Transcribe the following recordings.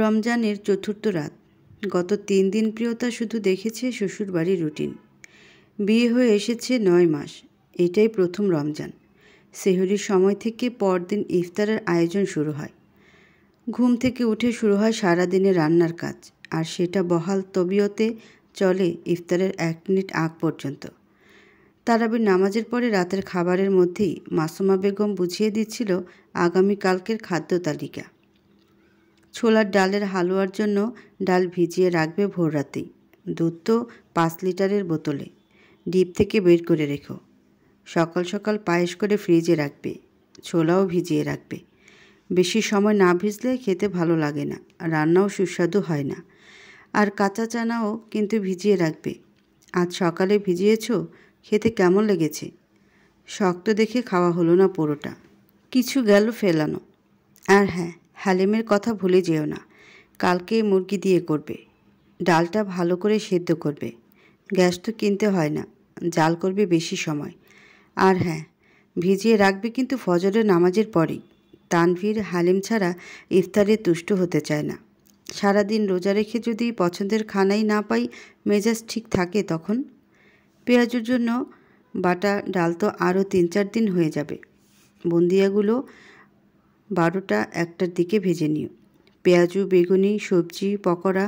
রমজানের চতুর্থ রাত গত তিন দিন প্রিয়তা শুধু দেখেছে শ্বশুরবাড়ির রুটিন বিয়ে হয়ে এসেছে নয় মাস এটাই প্রথম রমজান সেহরির সময় থেকে পরদিন ইফতারের আয়োজন শুরু হয় ঘুম থেকে উঠে শুরু হয় সারাদিনে রান্নার কাজ আর সেটা বহাল তবিয়তে চলে ইফতারের এক মিনিট আগ পর্যন্ত তারাবির নামাজের পরে রাতের খাবারের মধ্যেই মাসুমা বেগম বুঝিয়ে দিচ্ছিল আগামীকালকের খাদ্য তালিকা ছোলার ডালের হালুয়ার জন্য ডাল ভিজিয়ে রাখবে ভোর রাতেই দুধ তো পাঁচ লিটারের বোতলে ডিপ থেকে বের করে রেখো সকাল সকাল পায়েস করে ফ্রিজে রাখবে ছোলাও ভিজিয়ে রাখবে বেশি সময় না ভিজলে খেতে ভালো লাগে না রান্নাও সুস্বাদু হয় না আর কাঁচা চানাও কিন্তু ভিজিয়ে রাখবে আজ সকালে ভিজিয়েছ খেতে কেমন লেগেছে শক্ত দেখে খাওয়া হলো না পুরোটা কিছু গেল ফেলানো আর হ্যাঁ হালেমের কথা ভুলে যেও না কালকে মুরগি দিয়ে করবে ডালটা ভালো করে সেদ্ধ করবে গ্যাস তো কিনতে হয় না জাল করবে বেশি সময় আর হ্যাঁ ভিজিয়ে রাখবে কিন্তু ফজরের নামাজের পরেই তানভীর হালিম ছাড়া ইফতারে তুষ্ট হতে চায় না সারাদিন রোজা রেখে যদি পছন্দের খানাই না পাই মেজাজ ঠিক থাকে তখন পেঁয়াজুর জন্য বাটা ডাল তো আরও তিন চার দিন হয়ে যাবে বন্দিয়াগুলো বারোটা একটার দিকে ভেজে নিও পেঁয়াজু বেগুনি সবজি পকোড়া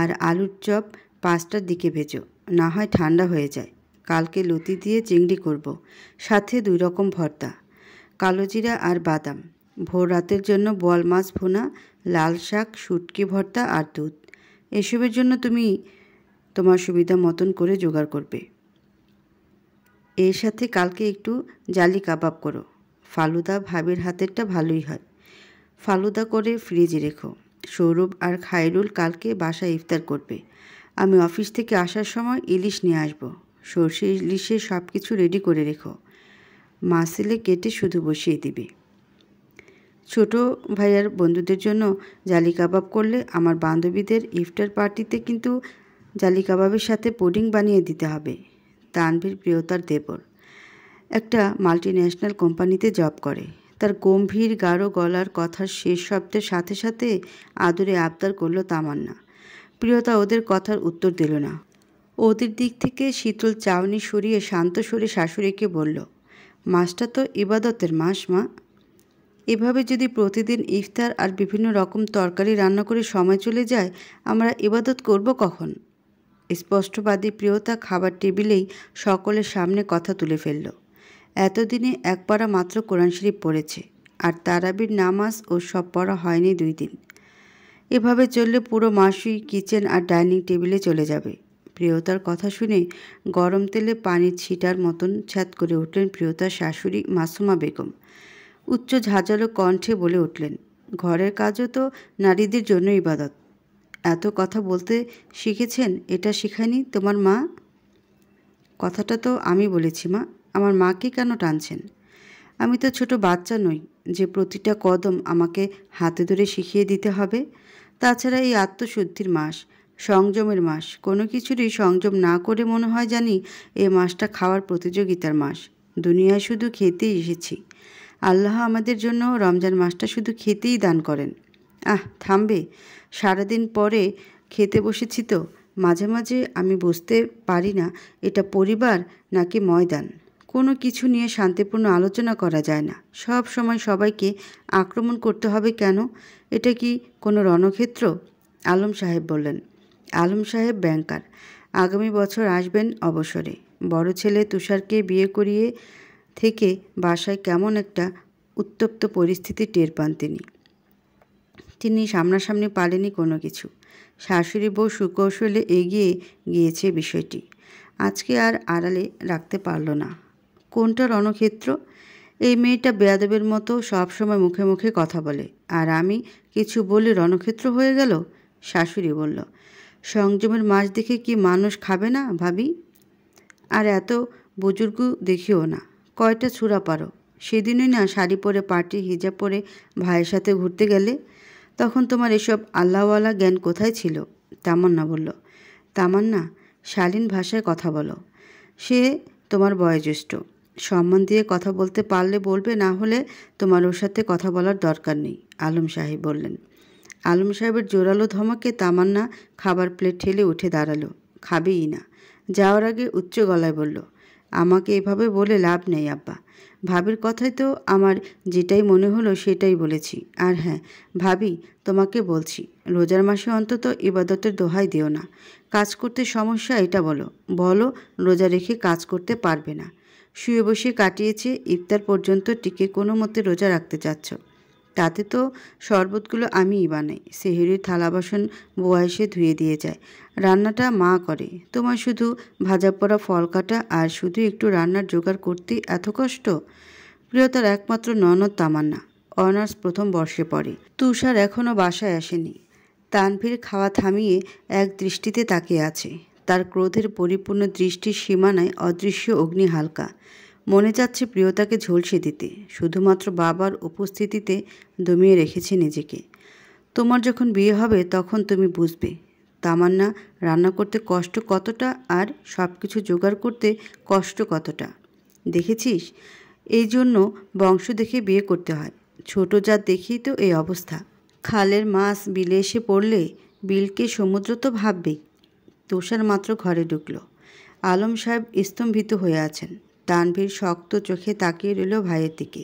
আর আলুর চপ পাঁচটার দিকে ভেজো না হয় ঠান্ডা হয়ে যায় কালকে লতি দিয়ে চিংড়ি করব। সাথে দুই রকম ভর্তা কালোজিরা আর বাদাম ভোর রাতের জন্য বল মাছ ভোনা লাল শাক শুটকি ভর্তা আর দুধ এসবের জন্য তুমি তোমার সুবিধা মতন করে জোগাড় করবে এর সাথে কালকে একটু জালি কাবাব করো ফালুদা ভাবির হাতেরটা ভালোই হয় ফালুদা করে ফ্রিজে রেখো সৌরভ আর খায়রুল কালকে বাসায় ইফতার করবে আমি অফিস থেকে আসার সময় ইলিশ নিয়ে আসব সর্ষে ইলিশে সব কিছু রেডি করে রেখো মাসেলে কেটে শুধু বসিয়ে দিবে ছোট ভাইয়ার বন্ধুদের জন্য জালি কাবাব করলে আমার বান্ধবীদের ইফতার পার্টিতে কিন্তু জালি কাবাবের সাথে পুডিং বানিয়ে দিতে হবে তানভীর প্রিয়তার দেবর একটা মাল্টি ন্যাশনাল কোম্পানিতে জব করে তার গম্ভীর গাঢ় গলার কথার শেষ শব্দের সাথে সাথে আদরে আবদার করলো তামান্না প্রিয়তা ওদের কথার উত্তর দিল না ওদের দিক থেকে শীতল চাউনি সরিয়ে শান্ত সরে শাশুড়িকে বলল মাসটা তো ইবাদতের মাস মা এভাবে যদি প্রতিদিন ইফতার আর বিভিন্ন রকম তরকারি রান্না করে সময় চলে যায় আমরা ইবাদত করব কখন স্পষ্টবাদী প্রিয়তা খাবার টেবিলেই সকলের সামনে কথা তুলে ফেললো এতদিনে এক পারা মাত্র কোরআন শরীফ পড়েছে আর তারাবির নামাজ ও সব পড়া হয়নি দুই দিন এভাবে চললে পুরো মাসই কিচেন আর ডাইনিং টেবিলে চলে যাবে প্রিয়তার কথা শুনে গরম তেলে পানির ছিটার মতন ছ্যাত করে উঠলেন প্রিয়তার শাশুড়ি মাসুমা বেগম উচ্চ ঝাঁঝালো কণ্ঠে বলে উঠলেন ঘরের কাজও তো নারীদের জন্য ইবাদত এত কথা বলতে শিখেছেন এটা শিখানি তোমার মা কথাটা তো আমি বলেছি মা আমার মাকে কেন টানছেন আমি তো ছোট বাচ্চা নই যে প্রতিটা কদম আমাকে হাতে ধরে শিখিয়ে দিতে হবে তাছাড়া এই আত্মশুদ্ধির মাস সংযমের মাস কোনো কিছুরই সংযম না করে মনে হয় জানি এ মাসটা খাওয়ার প্রতিযোগিতার মাস দুনিয়ায় শুধু খেতেই এসেছি আল্লাহ আমাদের জন্য রমজান মাসটা শুধু খেতেই দান করেন আহ থামবে সারাদিন পরে খেতে বসেছি তো মাঝে মাঝে আমি বুঝতে পারি না এটা পরিবার নাকি ময়দান কোনো কিছু নিয়ে শান্তিপূর্ণ আলোচনা করা যায় না সব সময় সবাইকে আক্রমণ করতে হবে কেন এটা কি কোনো রণক্ষেত্র আলম সাহেব বললেন আলম সাহেব ব্যাংকার আগামী বছর আসবেন অবসরে বড় ছেলে তুষারকে বিয়ে করিয়ে থেকে বাসায় কেমন একটা উত্তপ্ত পরিস্থিতি টের পান তিনি তিনি সামনাসামনি পারেনি কোনো কিছু শাশুড়ি বউ সুকৌশলে এগিয়ে গিয়েছে বিষয়টি আজকে আর আড়ালে রাখতে পারল না কোনটা রণক্ষেত্র এই মেয়েটা বেয়াদেবের মতো সবসময় মুখে মুখে কথা বলে আর আমি কিছু বলে রণক্ষেত্র হয়ে গেল শাশুড়ি বলল সংযমের মাছ দেখে কি মানুষ খাবে না ভাবি আর এত বুজুর্গ দেখিও না কয়টা ছুরা পারো সেদিনই না শাড়ি পরে পার্টি হিজাব পরে ভাইয়ের সাথে ঘুরতে গেলে তখন তোমার এসব আল্লাহওয়ালা জ্ঞান কোথায় ছিল তামান্না বলল তামান্না শালীন ভাষায় কথা বলো সে তোমার বয়োজ্যেষ্ঠ সম্মান দিয়ে কথা বলতে পারলে বলবে না হলে তোমার ওর সাথে কথা বলার দরকার নেই আলম সাহেব বললেন আলম সাহেবের জোরালো ধমাকে তামান্না খাবার প্লেট ঠেলে উঠে দাঁড়ালো খাবেই না যাওয়ার আগে উচ্চ গলায় বলল আমাকে এভাবে বলে লাভ নেই আব্বা ভাবির কথাই তো আমার যেটাই মনে হলো সেটাই বলেছি আর হ্যাঁ ভাবি তোমাকে বলছি রোজার মাসে অন্তত ইবাদতের দোহাই দিও না কাজ করতে সমস্যা এটা বলো বলো রোজা রেখে কাজ করতে পারবে না শুয়ে বসে কাটিয়েছে ইফতার পর্যন্ত টিকে কোনো মতে রোজা রাখতে চাচ্ছ তাতে তো শরবতগুলো আমিই বানাই সেহেরির থালা বাসন বোয়া এসে ধুয়ে দিয়ে যায় রান্নাটা মা করে তোমার শুধু ভাজা পড়া ফল কাটা আর শুধু একটু রান্নার জোগাড় করতে এত কষ্ট প্রিয়তার একমাত্র ননদ তামান্না অনার্স প্রথম বর্ষে পড়ে তুষার এখনও বাসায় আসেনি তানভীর খাওয়া থামিয়ে এক দৃষ্টিতে তাকিয়ে আছে তার ক্রোধের পরিপূর্ণ দৃষ্টির সীমানায় অদৃশ্য অগ্নি হালকা মনে যাচ্ছে প্রিয়তাকে ঝলসে দিতে শুধুমাত্র বাবার উপস্থিতিতে দমিয়ে রেখেছে নিজেকে তোমার যখন বিয়ে হবে তখন তুমি বুঝবে তামান্না রান্না করতে কষ্ট কতটা আর সব কিছু জোগাড় করতে কষ্ট কতটা দেখেছিস এই জন্য বংশ দেখে বিয়ে করতে হয় ছোট জাত দেখেই তো এই অবস্থা খালের মাছ বিলে এসে পড়লে বিলকে সমুদ্র তো ভাববেই তুষার মাত্র ঘরে ঢুকল আলম সাহেব স্তম্ভিত হয়ে আছেন তানভীর শক্ত চোখে তাকিয়ে রইল ভাইয়ের দিকে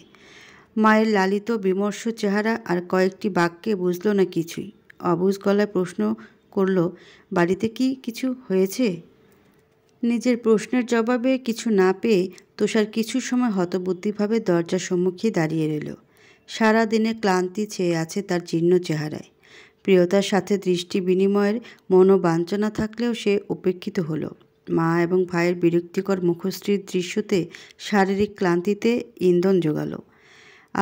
মায়ের লালিত বিমর্ষ চেহারা আর কয়েকটি বাক্যে বুঝল না কিছুই অবুজ গলায় প্রশ্ন করল বাড়িতে কি কিছু হয়েছে নিজের প্রশ্নের জবাবে কিছু না পেয়ে তুষার কিছু সময় হতবুদ্ধিভাবে দরজার সম্মুখে দাঁড়িয়ে রইল সারা দিনে ক্লান্তি ছেয়ে আছে তার জীর্ণ চেহারায় প্রিয়তার সাথে দৃষ্টি বিনিময়ের মনোবাঞ্চনা থাকলেও সে উপেক্ষিত হলো মা এবং ভাইয়ের বিরক্তিকর মুখশ্রীর দৃশ্যতে শারীরিক ক্লান্তিতে ইন্ধন জোগালো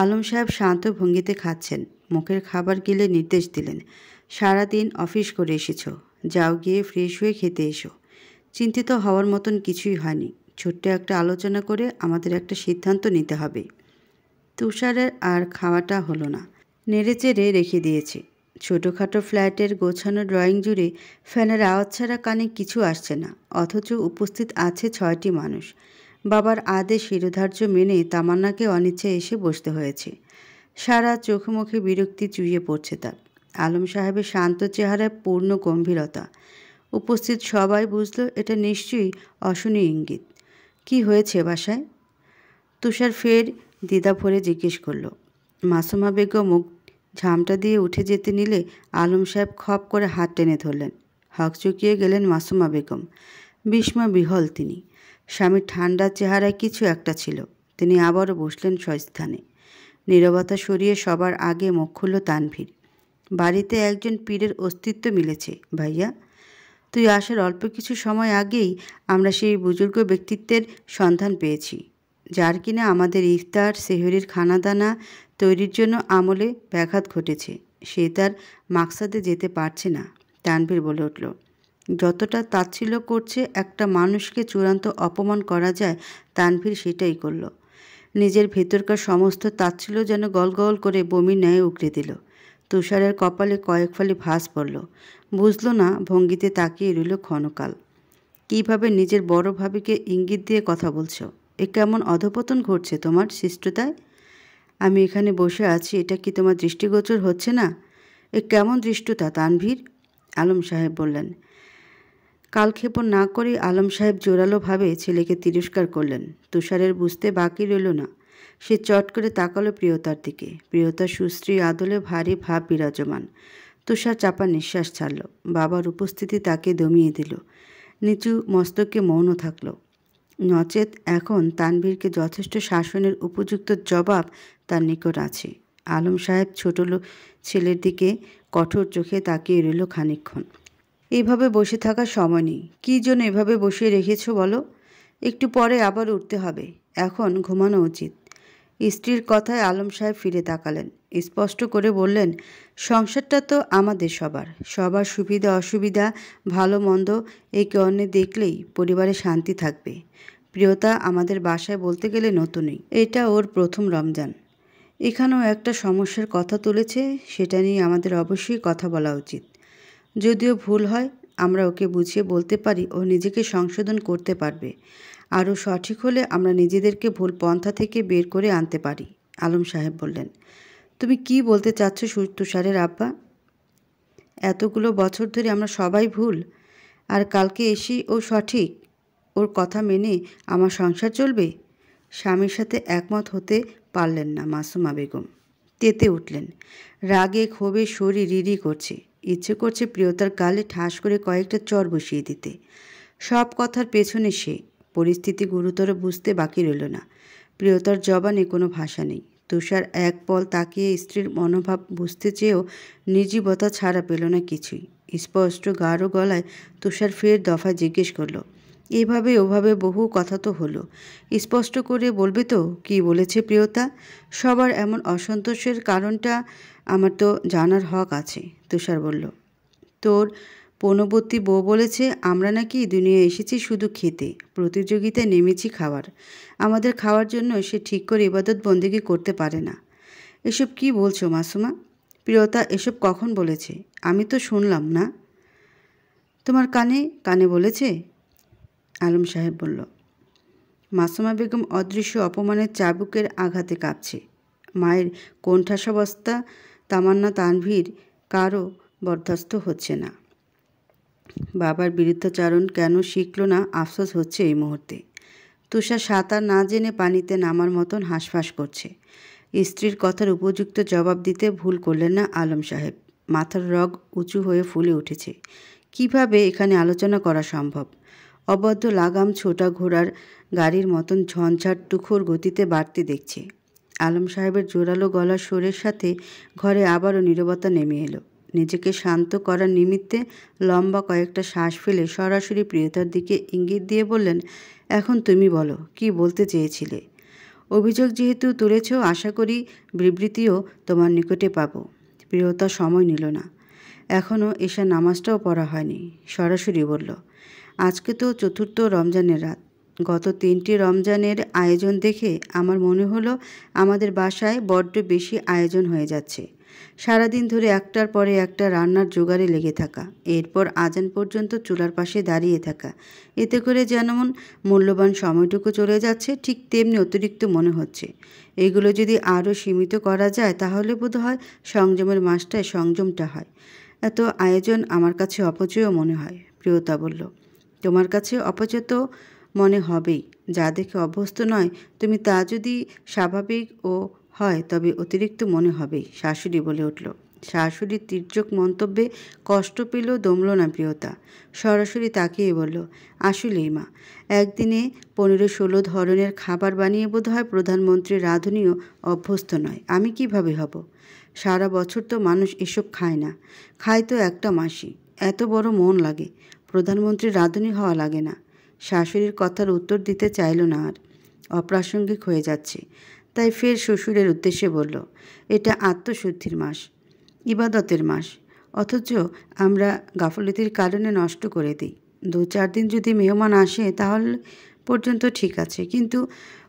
আলম সাহেব শান্ত ভঙ্গিতে খাচ্ছেন মুখের খাবার গিলে নির্দেশ দিলেন সারাদিন অফিস করে এসেছ যাও গিয়ে ফ্রেশ হয়ে খেতে এসো চিন্তিত হওয়ার মতন কিছুই হয়নি ছোট্ট একটা আলোচনা করে আমাদের একটা সিদ্ধান্ত নিতে হবে তুষারের আর খাওয়াটা হলো না নেড়ে চেড়ে রেখে দিয়েছে ছোটোখাটো ফ্ল্যাটের গোছানো ড্রয়িং জুড়ে ফ্যানের আওয়াজ ছাড়া কানে কিছু আসছে না অথচ উপস্থিত আছে ছয়টি মানুষ বাবার আদেশ শিরোধার্য মেনে তামান্নাকে অনিচ্ছায় এসে বসতে হয়েছে সারা চোখে মুখে বিরক্তি চুইয়ে পড়ছে তার আলম সাহেবের শান্ত চেহারায় পূর্ণ গম্ভীরতা উপস্থিত সবাই বুঝল এটা নিশ্চয়ই অশনি ইঙ্গিত কি হয়েছে বাসায় তুষার ফের দিদা ভরে জিজ্ঞেস করল মাসুমা বেগম মুখ ঝামটা দিয়ে উঠে যেতে নিলে আলম সাহেব খপ করে হাত টেনে ধরলেন চুকিয়ে গেলেন মাসুমা বেগম বিস্ময় বিহল তিনি স্বামীর ঠান্ডা চেহারায় কিছু একটা ছিল তিনি আবারও বসলেন স্বস্থানে নিরবতা সরিয়ে সবার আগে মুখ খুলল তানভীর বাড়িতে একজন পীরের অস্তিত্ব মিলেছে ভাইয়া তুই আসার অল্প কিছু সময় আগেই আমরা সেই বুজুর্গ ব্যক্তিত্বের সন্ধান পেয়েছি যার কিনা আমাদের ইফতার সেহরির খানাদানা তৈরির জন্য আমলে ব্যাঘাত ঘটেছে সে তার মাকসাদে যেতে পারছে না তানভীর বলে উঠল যতটা তাচ্ছিল্য করছে একটা মানুষকে চূড়ান্ত অপমান করা যায় তানভীর সেটাই করল নিজের ভেতরকার সমস্ত তাচ্ছিল্য যেন গলগল করে বমি ন্যায় উগড়ে দিল তুষারের কপালে কয়েক ফালি ভাস পড়ল বুঝল না ভঙ্গিতে তাকিয়ে রইল ক্ষণকাল কিভাবে নিজের বড় ভাবিকে ইঙ্গিত দিয়ে কথা বলছো এ কেমন অধপতন ঘটছে তোমার শিষ্টতায় আমি এখানে বসে আছি এটা কি তোমার দৃষ্টিগোচর হচ্ছে না এ কেমন দৃষ্টতা তানভীর আলম সাহেব বললেন কালক্ষেপণ না করে আলম সাহেব জোরালোভাবে ছেলেকে তিরস্কার করলেন তুষারের বুঝতে বাকি রইল না সে চট করে তাকালো প্রিয়তার দিকে প্রিয়তা সুশ্রী আদলে ভারী ভাব বিরাজমান তুষার চাপা নিঃশ্বাস ছাড়ল বাবার উপস্থিতি তাকে দমিয়ে দিল নিচু মস্তকে মৌন থাকল নচেত এখন তানভীরকে যথেষ্ট শাসনের উপযুক্ত জবাব তার নিকট আছে আলম সাহেব ছোট ছেলের দিকে কঠোর চোখে তাকিয়ে রইল খানিক্ষণ এইভাবে বসে থাকার সময় নেই কী জন্য এভাবে বসিয়ে রেখেছো বলো একটু পরে আবার উঠতে হবে এখন ঘুমানো উচিত স্ত্রীর কথায় আলম সাহেব ফিরে তাকালেন স্পষ্ট করে বললেন সংসারটা তো আমাদের সবার সবার সুবিধা অসুবিধা ভালো মন্দ একে অন্যে দেখলেই পরিবারে শান্তি থাকবে প্রিয়তা আমাদের বাসায় বলতে গেলে নতুনই এটা ওর প্রথম রমজান এখানেও একটা সমস্যার কথা তুলেছে সেটা নিয়ে আমাদের অবশ্যই কথা বলা উচিত যদিও ভুল হয় আমরা ওকে বুঝিয়ে বলতে পারি ও নিজেকে সংশোধন করতে পারবে আরও সঠিক হলে আমরা নিজেদেরকে ভুল পন্থা থেকে বের করে আনতে পারি আলম সাহেব বললেন তুমি কি বলতে চাচ্ছ তুষারের আব্বা এতগুলো বছর ধরে আমরা সবাই ভুল আর কালকে এসে ও সঠিক ওর কথা মেনে আমার সংসার চলবে স্বামীর সাথে একমত হতে পারলেন না মাসুমা বেগম তেতে উঠলেন রাগে ক্ষোভে শরীর রিরি করছে ইচ্ছে করছে প্রিয়তার গালে ঠাস করে কয়েকটা চর বসিয়ে দিতে সব কথার পেছনে সে পরিস্থিতি গুরুতর বুঝতে বাকি রইল না প্রিয়তার জবানে কোনো ভাষা নেই তুষার এক পল তাকিয়ে স্ত্রীর মনোভাব বুঝতে চেয়েও নির্জীবতা ছাড়া পেল না কিছুই স্পষ্ট গাঢ় গলায় তুষার ফের দফা জিজ্ঞেস করলো এভাবে ওভাবে বহু কথা তো হলো স্পষ্ট করে বলবে তো কি বলেছে প্রিয়তা সবার এমন অসন্তোষের কারণটা আমার তো জানার হক আছে তুষার বলল তোর পণবর্তী বউ বলেছে আমরা নাকি দুনিয়া এসেছি শুধু খেতে প্রতিযোগিতায় নেমেছি খাওয়ার আমাদের খাওয়ার জন্য সে ঠিক করে ইবাদত বন্দিকে করতে পারে না এসব কি বলছো মাসুমা প্রিয়তা এসব কখন বলেছে আমি তো শুনলাম না তোমার কানে কানে বলেছে আলম সাহেব বলল মাসুমা বেগম অদৃশ্য অপমানের চাবুকের আঘাতে কাঁপছে মায়ের কণ্ঠাসাবস্থা তামান্না তানভীর কারও বরদাস্ত হচ্ছে না বাবার বিরুদ্ধাচারণ কেন শিখল না আফসোস হচ্ছে এই মুহূর্তে তুষার সাঁতার না জেনে পানিতে নামার মতন হাঁসফাঁস করছে স্ত্রীর কথার উপযুক্ত জবাব দিতে ভুল করলেন না আলম সাহেব মাথার রগ উঁচু হয়ে ফুলে উঠেছে কিভাবে এখানে আলোচনা করা সম্ভব অবদ্ধ লাগাম ছোটা ঘোড়ার গাড়ির মতন ঝঞ্ঝাট টুখোর গতিতে বাড়তে দেখছে আলম সাহেবের জোরালো গলা সুরের সাথে ঘরে আবারও নীরবতা নেমে এলো নিজেকে শান্ত করার নিমিত্তে লম্বা কয়েকটা শ্বাস ফেলে সরাসরি প্রিয়তার দিকে ইঙ্গিত দিয়ে বললেন এখন তুমি বলো কি বলতে চেয়েছিলে অভিযোগ যেহেতু তুলেছ আশা করি বিবৃতিও তোমার নিকটে পাবো প্রিয়তা সময় নিল না এখনও এসা নামাজটাও পড়া হয়নি সরাসরি বলল আজকে তো চতুর্থ রমজানের রাত গত তিনটি রমজানের আয়োজন দেখে আমার মনে হলো আমাদের বাসায় বড্ড বেশি আয়োজন হয়ে যাচ্ছে সারাদিন ধরে একটার পরে একটা রান্নার জোগাড়ে লেগে থাকা এরপর আজান পর্যন্ত চুলার পাশে দাঁড়িয়ে থাকা এতে করে যেমন মূল্যবান সময়টুকু চলে যাচ্ছে ঠিক তেমনি অতিরিক্ত মনে হচ্ছে এগুলো যদি আরও সীমিত করা যায় তাহলে বোধ হয় সংযমের মাসটায় সংযমটা হয় এত আয়োজন আমার কাছে অপচয়ও মনে হয় প্রিয়তা বলল তোমার কাছে অপচেত মনে হবেই যা দেখে অভ্যস্ত নয় তুমি তা যদি স্বাভাবিক ও হয় তবে অতিরিক্ত মনে হবেই শাশুড়ি বলে উঠল শাশুড়ির তির্যক মন্তব্যে কষ্ট পেল দমল না প্রিয়তা সরাসরি তাকিয়ে বলল আসলেই মা একদিনে পনেরো ষোলো ধরনের খাবার বানিয়ে বোধহয় প্রধানমন্ত্রী রাঁধুনিও অভ্যস্ত নয় আমি কিভাবে হব সারা বছর তো মানুষ এসব খায় না খায় তো একটা মাসি এত বড় মন লাগে প্রধানমন্ত্রী রাঁধুনি হওয়া লাগে না শাশুড়ির কথার উত্তর দিতে চাইল না আর অপ্রাসঙ্গিক হয়ে যাচ্ছে তাই ফের শ্বশুরের উদ্দেশ্যে বলল এটা আত্মশুদ্ধির মাস ইবাদতের মাস অথচ আমরা গাফলতির কারণে নষ্ট করে দিই দু চার দিন যদি মেহমান আসে তাহলে পর্যন্ত ঠিক আছে কিন্তু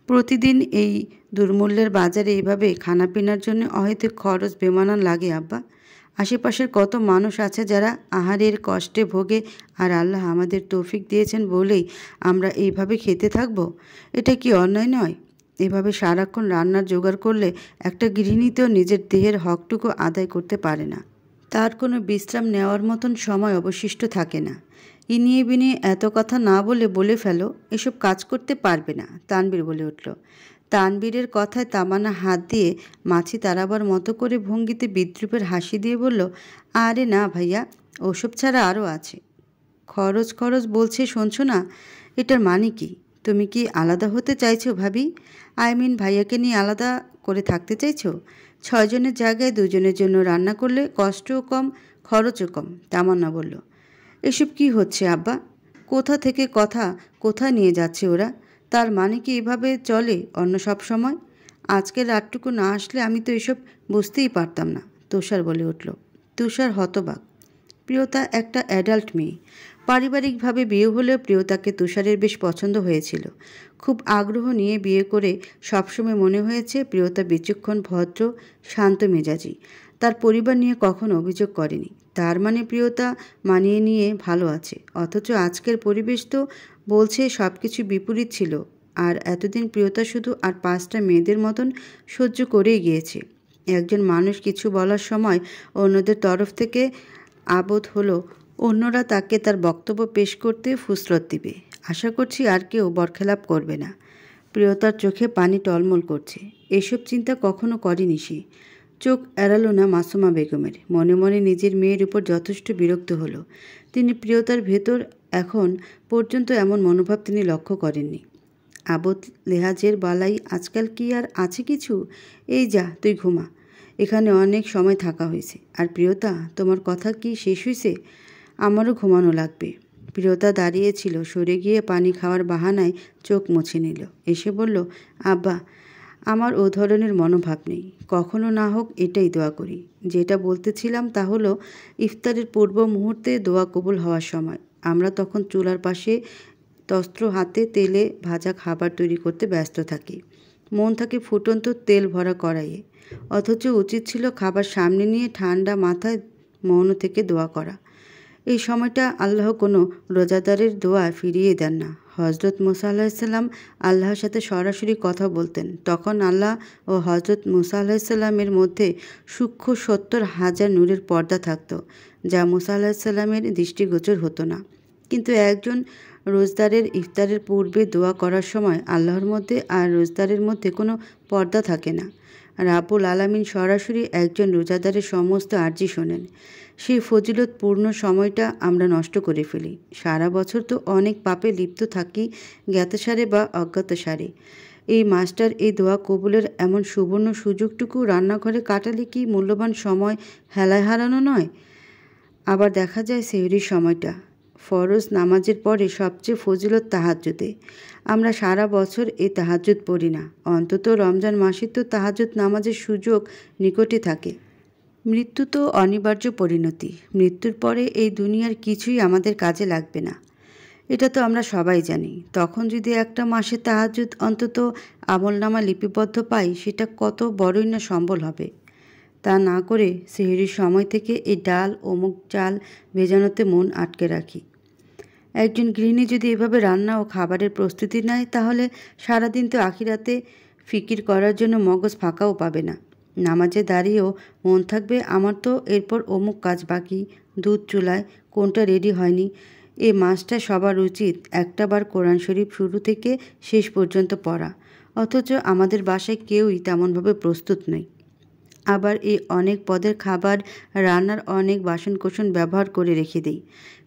প্রতিদিন এই দুর্মূল্যের বাজারে এইভাবে খানাপিনার জন্য অহেতুক খরচ বেমানান লাগে আব্বা আশেপাশের কত মানুষ আছে যারা আহারের কষ্টে ভোগে আর আল্লাহ আমাদের তৌফিক দিয়েছেন বলেই আমরা এইভাবে খেতে থাকব এটা কি অন্যায় নয় এভাবে সারাক্ষণ রান্নার জোগাড় করলে একটা গৃহিণীতেও নিজের দেহের হকটুকু আদায় করতে পারে না তার কোনো বিশ্রাম নেওয়ার মতন সময় অবশিষ্ট থাকে না ইনিয়ে বিনিয়ে এত কথা না বলে বলে ফেলো এসব কাজ করতে পারবে না তানবীর বলে উঠল তানবীরের কথায় তামানা হাত দিয়ে মাছি তাড়াবার মতো করে ভঙ্গিতে বিদ্রুপের হাসি দিয়ে বলল আরে না ভাইয়া ওসব ছাড়া আরও আছে খরচ খরচ বলছে শুনছো না এটার মানে কি তুমি কি আলাদা হতে চাইছো ভাবি আই মিন ভাইয়াকে নিয়ে আলাদা করে থাকতে চাইছো ছয়জনের জায়গায় দুজনের জন্য রান্না করলে কষ্টও কম খরচও কম তামান্না বলল এসব কি হচ্ছে আব্বা কোথা থেকে কথা কোথায় নিয়ে যাচ্ছে ওরা তার মানে কি এভাবে চলে অন্য সব সময় আজকে রাতটুকু না আসলে আমি তো এসব বুঝতেই পারতাম না তুষার বলে উঠল তুষার হতবাক প্রিয়তা একটা অ্যাডাল্ট মেয়ে পারিবারিকভাবে বিয়ে হলেও প্রিয়তাকে তুষারের বেশ পছন্দ হয়েছিল খুব আগ্রহ নিয়ে বিয়ে করে সবসময় মনে হয়েছে প্রিয়তা বিচক্ষণ ভদ্র শান্ত মেজাজি তার পরিবার নিয়ে কখনো অভিযোগ করেনি তার মানে প্রিয়তা মানিয়ে নিয়ে ভালো আছে অথচ আজকের পরিবেশ তো বলছে সব কিছু বিপরীত ছিল আর এতদিন প্রিয়তা শুধু আর পাঁচটা মেয়েদের মতন সহ্য করেই গিয়েছে একজন মানুষ কিছু বলার সময় অন্যদের তরফ থেকে আবদ হলো অন্যরা তাকে তার বক্তব্য পেশ করতে ফুসরত দিবে আশা করছি আর কেউ বরখেলাপ করবে না প্রিয়তার চোখে পানি টলমল করছে এসব চিন্তা কখনো করেনি সে চোখ এড়ালো না মাসুমা বেগমের মনে মনে নিজের মেয়ের উপর যথেষ্ট বিরক্ত হলো তিনি প্রিয়তার ভেতর এখন পর্যন্ত এমন মনোভাব তিনি লক্ষ্য করেননি আবদ লেহাজের বালাই আজকাল কি আর আছে কিছু এই যা তুই ঘুমা এখানে অনেক সময় থাকা হয়েছে আর প্রিয়তা তোমার কথা কি শেষ হয়েছে আমারও ঘুমানো লাগবে প্রিয়তা দাঁড়িয়েছিল সরে গিয়ে পানি খাওয়ার বাহানায় চোখ মুছে নিল এসে বলল আব্বা আমার ও ধরনের মনোভাব নেই কখনো না হোক এটাই দোয়া করি যেটা বলতেছিলাম তা হলো ইফতারের পূর্ব মুহূর্তে দোয়া কবুল হওয়ার সময় আমরা তখন চুলার পাশে তস্ত্র হাতে তেলে ভাজা খাবার তৈরি করতে ব্যস্ত থাকি মন থাকে ফুটন্ত তেল ভরা কড়াইয়ে অথচ উচিত ছিল খাবার সামনে নিয়ে ঠান্ডা মাথায় মৌন থেকে দোয়া করা এই সময়টা আল্লাহ কোনো রোজাদারের দোয়া ফিরিয়ে দেন না হজরত মুসা আলাহিসাল্লাম আল্লাহর সাথে সরাসরি কথা বলতেন তখন আল্লাহ ও হজরত মুসা আলাহিসাল্লামের মধ্যে সূক্ষ্ম সত্তর হাজার নূরের পর্দা থাকত যা মুসা আলাহিসাল্লামের দৃষ্টিগোচর হতো না কিন্তু একজন রোজদারের ইফতারের পূর্বে দোয়া করার সময় আল্লাহর মধ্যে আর রোজদারের মধ্যে কোনো পর্দা থাকে না রাবুল আলামিন সরাসরি একজন রোজাদারের সমস্ত আর্জি শোনেন সেই ফজিলতপূর্ণ সময়টা আমরা নষ্ট করে ফেলি সারা বছর তো অনেক পাপে লিপ্ত থাকি জ্ঞাতসারে বা অজ্ঞাতসারে এই মাস্টার এই দোয়া কবুলের এমন সুবর্ণ সুযোগটুকু রান্নাঘরে কাটালে কি মূল্যবান সময় হেলায় হারানো নয় আবার দেখা যায় সেহরির সময়টা ফরজ নামাজের পরে সবচেয়ে ফজিলত তাহাজ্জুদে আমরা সারা বছর এই তাহাজুদ পড়ি না অন্তত রমজান মাসে তো তাহাজুদ নামাজের সুযোগ নিকটে থাকে মৃত্যু তো অনিবার্য পরিণতি মৃত্যুর পরে এই দুনিয়ার কিছুই আমাদের কাজে লাগবে না এটা তো আমরা সবাই জানি তখন যদি একটা মাসে তাহাজুদ অন্তত আমলনামা লিপিবদ্ধ পাই সেটা কত বড়ই না সম্বল হবে তা না করে সেহেরির সময় থেকে এই ডাল অমুক চাল ভেজানোতে মন আটকে রাখি একজন গৃহিণী যদি এভাবে রান্না ও খাবারের প্রস্তুতি নেয় তাহলে সারাদিন তো আখিরাতে ফিকির করার জন্য মগজ ফাঁকাও পাবে না নামাজে দাঁড়িয়েও মন থাকবে আমার তো এরপর অমুক কাজ বাকি দুধ চুলায় কোনটা রেডি হয়নি এ মাসটা সবার উচিত একটা বার কোরআন শরীফ শুরু থেকে শেষ পর্যন্ত পড়া অথচ আমাদের বাসায় কেউই তেমনভাবে প্রস্তুত নয় আবার এই অনেক পদের খাবার রান্নার অনেক বাসনকোসন ব্যবহার করে রেখে দিই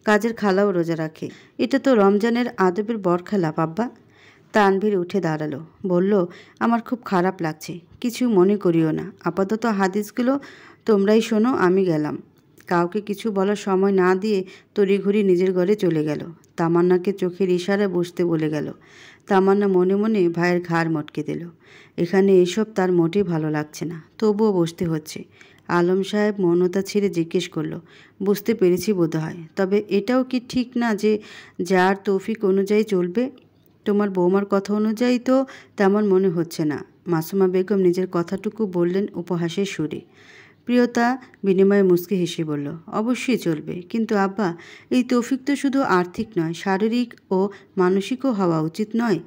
কাজের খালাও রোজা রাখে এটা তো রমজানের আদবের বরখেলা বাব্বা তানভীর উঠে দাঁড়ালো বলল আমার খুব খারাপ লাগছে কিছু মনে করিও না আপাতত হাদিসগুলো তোমরাই শোনো আমি গেলাম কাউকে কিছু বলার সময় না দিয়ে তড়িঘড়ি নিজের ঘরে চলে গেল তামান্নাকে চোখের ইশারায় বসতে বলে গেল তামান্না মনে মনে ভাইয়ের ঘাড় মটকে দিল এখানে এসব তার মোটেই ভালো লাগছে না তবুও বসতে হচ্ছে আলম সাহেব মৌনতা ছেড়ে জিজ্ঞেস করলো বুঝতে পেরেছি বোধ হয় তবে এটাও কি ঠিক না যে যার তৌফিক অনুযায়ী চলবে তোমার বৌমার কথা অনুযায়ী তো তেমন মনে হচ্ছে না মাসুমা বেগম নিজের কথাটুকু বললেন উপহাসের সুরে প্রিয়তা বিনিময়ে মুসকে হেসে বলল অবশ্যই চলবে কিন্তু আব্বা এই তৌফিক তো শুধু আর্থিক নয় শারীরিক ও মানসিকও হওয়া উচিত নয়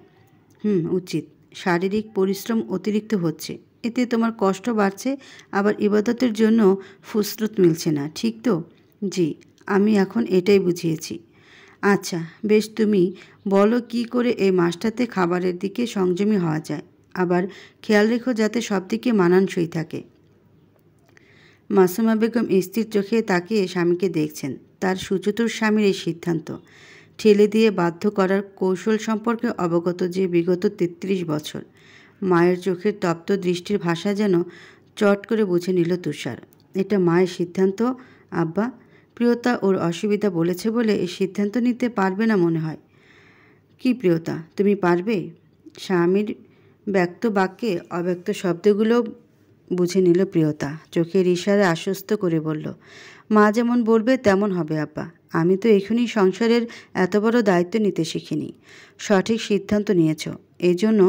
হুম উচিত শারীরিক পরিশ্রম অতিরিক্ত হচ্ছে এতে তোমার কষ্ট বাড়ছে আবার ইবাদতের জন্য ফুসরত মিলছে না ঠিক তো জি আমি এখন এটাই বুঝিয়েছি আচ্ছা বেশ তুমি বলো কি করে এই মাসটাতে খাবারের দিকে সংযমী হওয়া যায় আবার খেয়াল রেখো যাতে সব দিকে মানানসই থাকে মাসুমা বেগম স্ত্রীর চোখে তাকিয়ে স্বামীকে দেখছেন তার সুচতুর স্বামীর এই সিদ্ধান্ত ঠেলে দিয়ে বাধ্য করার কৌশল সম্পর্কে অবগত যে বিগত তেত্রিশ বছর মায়ের চোখের তপ্ত দৃষ্টির ভাষা যেন চট করে বুঝে নিল তুষার এটা মায়ের সিদ্ধান্ত আব্বা প্রিয়তা ওর অসুবিধা বলেছে বলে এই সিদ্ধান্ত নিতে পারবে না মনে হয় কি প্রিয়তা তুমি পারবে স্বামীর ব্যক্ত বাক্যে অব্যক্ত শব্দগুলো বুঝে নিল প্রিয়তা চোখের ইশারে আশ্বস্ত করে বলল মা যেমন বলবে তেমন হবে আপা আমি তো এখনই সংসারের এত বড় দায়িত্ব নিতে শিখিনি সঠিক সিদ্ধান্ত নিয়েছ এই জন্য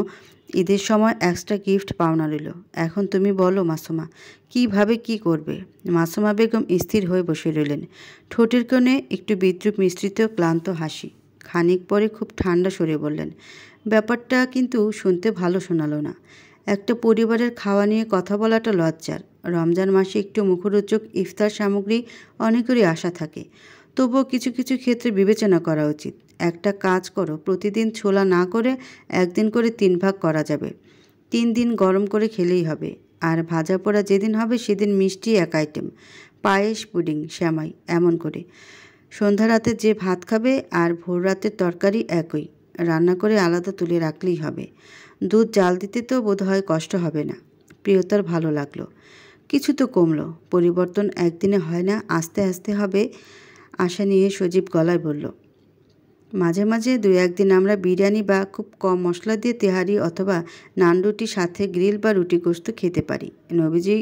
ঈদের সময় এক্সট্রা গিফট পাওনা রইল এখন তুমি বলো মাসুমা কিভাবে কি করবে মাসুমা বেগম স্থির হয়ে বসে রইলেন ঠোঁটের কোণে একটু বিদ্রুপ মিশ্রিত ক্লান্ত হাসি খানিক পরে খুব ঠান্ডা সরে বললেন ব্যাপারটা কিন্তু শুনতে ভালো শোনালো না একটা পরিবারের খাওয়া নিয়ে কথা বলাটা লজ্জার রমজান মাসে একটু মুখরোচক ইফতার সামগ্রী অনেকেরই আশা থাকে তবুও কিছু কিছু ক্ষেত্রে বিবেচনা করা উচিত একটা কাজ করো প্রতিদিন ছোলা না করে একদিন করে তিন ভাগ করা যাবে তিন দিন গরম করে খেলেই হবে আর ভাজা পোড়া যেদিন হবে সেদিন মিষ্টি এক আইটেম পায়েস পুডিং শ্যামাই এমন করে সন্ধ্যা রাতে যে ভাত খাবে আর ভোর রাতের তরকারি একই রান্না করে আলাদা তুলে রাখলেই হবে দুধ জাল দিতে তো বোধহয় কষ্ট হবে না প্রিয়তার ভালো লাগলো কিছু তো কমলো পরিবর্তন একদিনে হয় না আস্তে আস্তে হবে আশা নিয়ে সজীব গলায় বলল মাঝে মাঝে দু একদিন আমরা বিরিয়ানি বা খুব কম মশলা দিয়ে তেহারি অথবা নান রুটি সাথে গ্রিল বা রুটি গোস্ত খেতে পারি নবীজি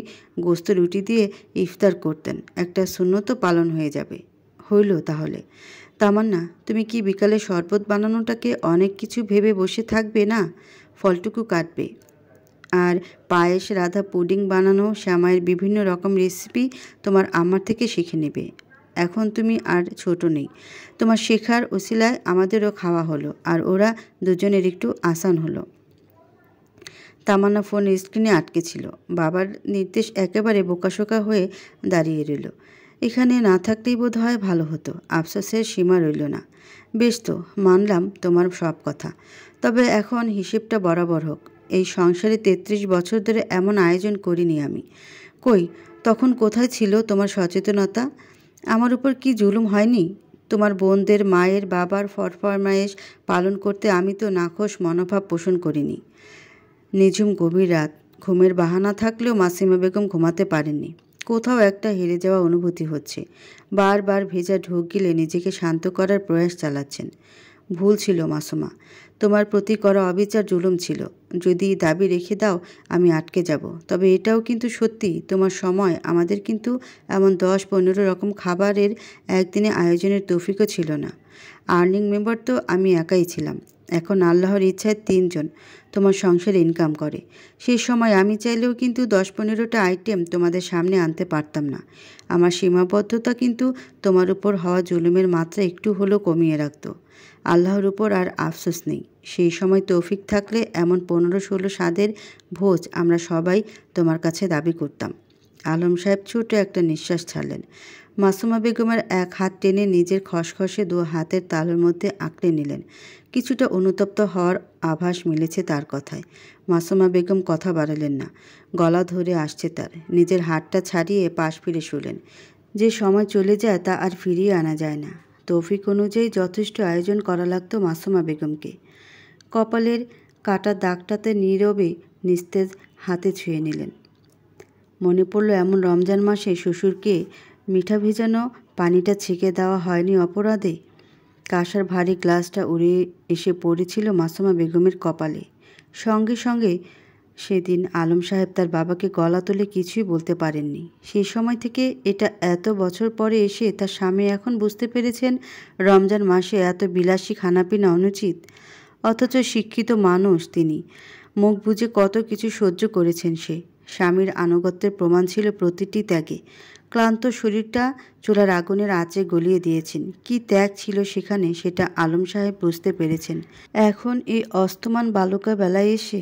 গোস্ত রুটি দিয়ে ইফতার করতেন একটা শূন্যত পালন হয়ে যাবে হইল তাহলে তামান্না তুমি কি বিকালে শরবত বানানোটাকে অনেক কিছু ভেবে বসে থাকবে না ফলটুকু কাটবে আর পায়েস রাধা পুডিং বানানো শ্যামায়ের বিভিন্ন রকম রেসিপি তোমার আমার থেকে শিখে নেবে এখন তুমি আর ছোট নেই তোমার শেখার ওসিলায় আমাদেরও খাওয়া হলো আর ওরা দুজনের একটু আসান হলো তামান্না ফোন স্ক্রিনে আটকে ছিল বাবার নির্দেশ একেবারে বোকাশোকা হয়ে দাঁড়িয়ে রইল এখানে না থাকলেই বোধ হয় ভালো হতো আফসোসের সীমা রইল না বেশ তো মানলাম তোমার সব কথা তবে এখন হিসেবটা বরাবর হোক এই সংসারে ৩৩ বছর ধরে এমন আয়োজন করিনি আমি কই তখন কোথায় ছিল তোমার সচেতনতা আমার উপর কি জুলুম হয়নি তোমার বোনদের মায়ের বাবার ফরফরমায়েস পালন করতে আমি তো নাখোশ মনোভাব পোষণ করিনি নিঝুম গভীর রাত ঘুমের বাহানা থাকলেও মাসিমা বেগম ঘুমাতে পারেননি কোথাও একটা হেরে যাওয়া অনুভূতি হচ্ছে বারবার ভেজা ঢোক গিলে নিজেকে শান্ত করার প্রয়াস চালাচ্ছেন ভুল ছিল মাসুমা তোমার প্রতি করা অবিচার জুলুম ছিল যদি দাবি রেখে দাও আমি আটকে যাব তবে এটাও কিন্তু সত্যি তোমার সময় আমাদের কিন্তু এমন দশ পনেরো রকম খাবারের একদিনে আয়োজনের তৌফিকও ছিল না আর্নিং মেম্বার তো আমি একাই ছিলাম এখন আল্লাহর ইচ্ছায় তিনজন তোমার সংসার ইনকাম করে সেই সময় আমি চাইলেও কিন্তু দশ পনেরোটা আইটেম তোমাদের সামনে আনতে পারতাম না আমার সীমাবদ্ধতা কিন্তু তোমার উপর হওয়া জুলুমের মাত্রা একটু হলেও কমিয়ে রাখত আল্লাহর উপর আর আফসোস নেই সেই সময় তৌফিক থাকলে এমন পনেরো ষোলো স্বাদের ভোজ আমরা সবাই তোমার কাছে দাবি করতাম আলম সাহেব ছোট একটা নিঃশ্বাস ছাড়লেন মাসুমা বেগমের এক হাত টেনে নিজের খসখসে দু হাতের তালুর মধ্যে আঁকড়ে নিলেন কিছুটা অনুতপ্ত হওয়ার আভাস মিলেছে তার কথায় মাসুমা বেগম কথা বাড়ালেন না গলা ধরে আসছে তার নিজের হাতটা ছাড়িয়ে পাশ ফিরে শুলেন যে সময় চলে যায় তা আর ফিরিয়ে আনা যায় না তৌফিক অনুযায়ী যথেষ্ট আয়োজন করা লাগতো মাসুমা বেগমকে কপালের কাটা দাগটাতে নীরবে নিস্তেজ হাতে ছুঁয়ে নিলেন মনে পড়ল এমন রমজান মাসে শ্বশুরকে মিঠা ভেজানো পানিটা ছেঁকে দেওয়া হয়নি অপরাধে কাঁসার ভারী গ্লাসটা উড়ে এসে পড়েছিল মাসুমা বেগমের কপালে সঙ্গে সঙ্গে সেদিন আলম সাহেব তার বাবাকে গলা তুলে কিছুই বলতে পারেননি সেই সময় থেকে এটা এত বছর পরে এসে তার স্বামী এখন বুঝতে পেরেছেন রমজান মাসে এত বিলাসী খানাপিনা অনুচিত অথচ শিক্ষিত মানুষ তিনি মুখ বুঝে কত কিছু সহ্য করেছেন সে স্বামীর আনুগত্যের প্রমাণ ছিল প্রতিটি ত্যাগে ক্লান্ত শরীরটা চোলার আগুনের আঁচে গলিয়ে দিয়েছেন কি ত্যাগ ছিল সেখানে সেটা আলম সাহেব বুঝতে পেরেছেন এখন এই অস্তমান বালুকা বেলায় এসে